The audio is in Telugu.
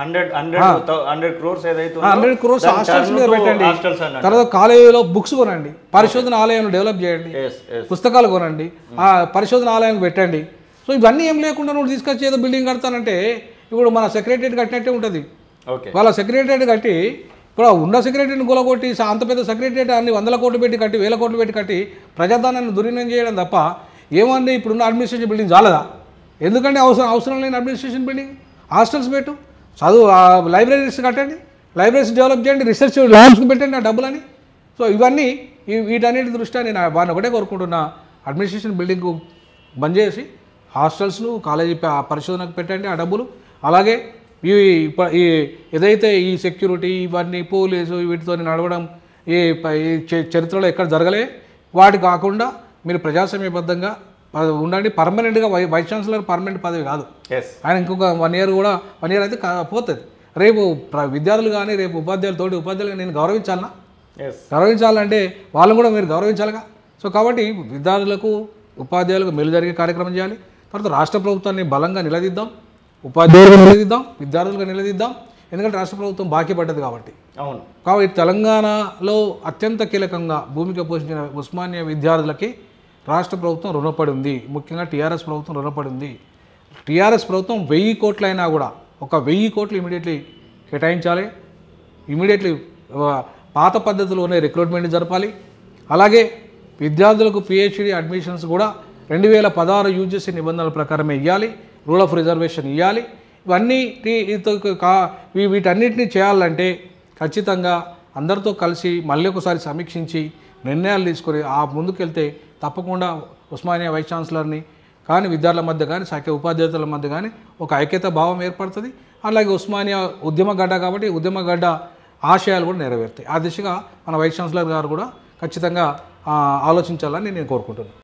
Hundred hundred hundred crores hostels మీద పెట్టండి తర్వాత కాలేజీలో బుక్స్ కొనండి పరిశోధన ఆలయాన్ని డెవలప్ చేయండి పుస్తకాలు కొనండి hmm. ఆ పరిశోధన ఆలయానికి పెట్టండి సో ఇవన్నీ ఏం లేకుండా నువ్వు తీసుకొచ్చి ఏదో బిల్డింగ్ కడతానంటే ఇప్పుడు మన సెక్రటరీ కట్టినట్టే ఉంటుంది వాళ్ళ సెక్రటరీ కట్టి ఇప్పుడు ఉన్న సెక్రటరీని గులగొట్టి అంత పెద్ద సెక్రటరీ అన్ని వందల కోట్లు పెట్టి కట్టి వేల కోట్లు పెట్టి కట్టి ప్రజాధనాన్ని దుర్వినియోగం చేయడం తప్ప ఏమండి ఇప్పుడున్న అడ్మినిస్ట్రేషన్ బిల్డింగ్ చాలదా ఎందుకంటే అవసరం అవసరం లేని అడ్మినిస్ట్రేషన్ బిల్డింగ్ హాస్టల్స్ పెట్టు చదువు లైబ్రరీస్ కట్టండి లైబ్రరీస్ డెవలప్ చేయండి రీసెర్చ్ ల్యాబ్స్కి పెట్టండి ఆ డబ్బులని సో ఇవన్నీ వీటన్నిటి దృష్ట్యా నేను వారిని ఒకటే కోరుకుంటున్నా అడ్మినిస్ట్రేషన్ బిల్డింగ్ బంద్ చేసి హాస్టల్స్ను కాలేజీ పరిశోధనకు పెట్టండి ఆ డబ్బులు అలాగే ఇవి ఈ ఏదైతే ఈ సెక్యూరిటీ ఇవన్నీ పోలీసు వీటితో నడవడం ఈ చరిత్రలో ఎక్కడ జరగలే వాటి కాకుండా మీరు ప్రజాస్వామ్యబద్ధంగా ఉండండి పర్మనెంట్గా వై వైస్ ఛాన్సలర్ పర్మనెంట్ పదవి కాదు ఆయన ఇంకొక వన్ ఇయర్ కూడా వన్ ఇయర్ అయితే పోతుంది రేపు విద్యార్థులు కానీ రేపు ఉపాధ్యాయులు తోటి ఉపాధ్యాయులు నేను గౌరవించాలనా గౌరవించాలంటే వాళ్ళని కూడా మీరు గౌరవించాలిగా సో కాబట్టి విద్యార్థులకు ఉపాధ్యాయులకు మేలు జరిగే కార్యక్రమం చేయాలి తర్వాత రాష్ట్ర ప్రభుత్వాన్ని బలంగా నిలదీద్దాం ఉపాధ్యాయులు నిలదీద్దాం విద్యార్థులకు నిలదీద్దాం ఎందుకంటే రాష్ట్ర ప్రభుత్వం బాకీ పడ్డది కాబట్టి అవును కాబట్టి తెలంగాణలో అత్యంత కీలకంగా భూమిక పోషించిన ఉస్మానియా విద్యార్థులకి రాష్ట్ర ప్రభుత్వం రుణపడి ఉంది ముఖ్యంగా టీఆర్ఎస్ ప్రభుత్వం రుణపడి ఉంది టీఆర్ఎస్ ప్రభుత్వం వెయ్యి కోట్లైనా కూడా ఒక వెయ్యి కోట్లు ఇమీడియట్లీ కేటాయించాలి ఇమీడియట్లీ పాత పద్ధతిలోనే రిక్రూట్మెంట్ జరపాలి అలాగే విద్యార్థులకు పిహెచ్డి అడ్మిషన్స్ కూడా రెండు వేల పదహారు యూజీసీ నిబంధనల ప్రకారమే ఇవ్వాలి రూల్ ఆఫ్ రిజర్వేషన్ ఇవ్వాలి ఇవన్నీ వీటన్నిటిని చేయాలంటే ఖచ్చితంగా అందరితో కలిసి మళ్ళీ ఒకసారి సమీక్షించి నిర్ణయాలు తీసుకొని ఆ ముందుకెళ్తే తప్పకుండా ఉస్మానియా వైస్ ఛాన్సలర్ని కానీ విద్యార్థుల మధ్య కానీ శాఖ ఉపాధ్యాయుల మధ్య కానీ ఒక ఐక్యత భావం ఏర్పడుతుంది అలాగే ఉస్మానియా ఉద్యమ గడ్డ కాబట్టి ఉద్యమ గడ్డ ఆశయాలు కూడా నెరవేరుతాయి ఆ దిశగా మన వైస్ ఛాన్సలర్ గారు కూడా ఖచ్చితంగా ఆలోచించాలని నేను కోరుకుంటున్నాను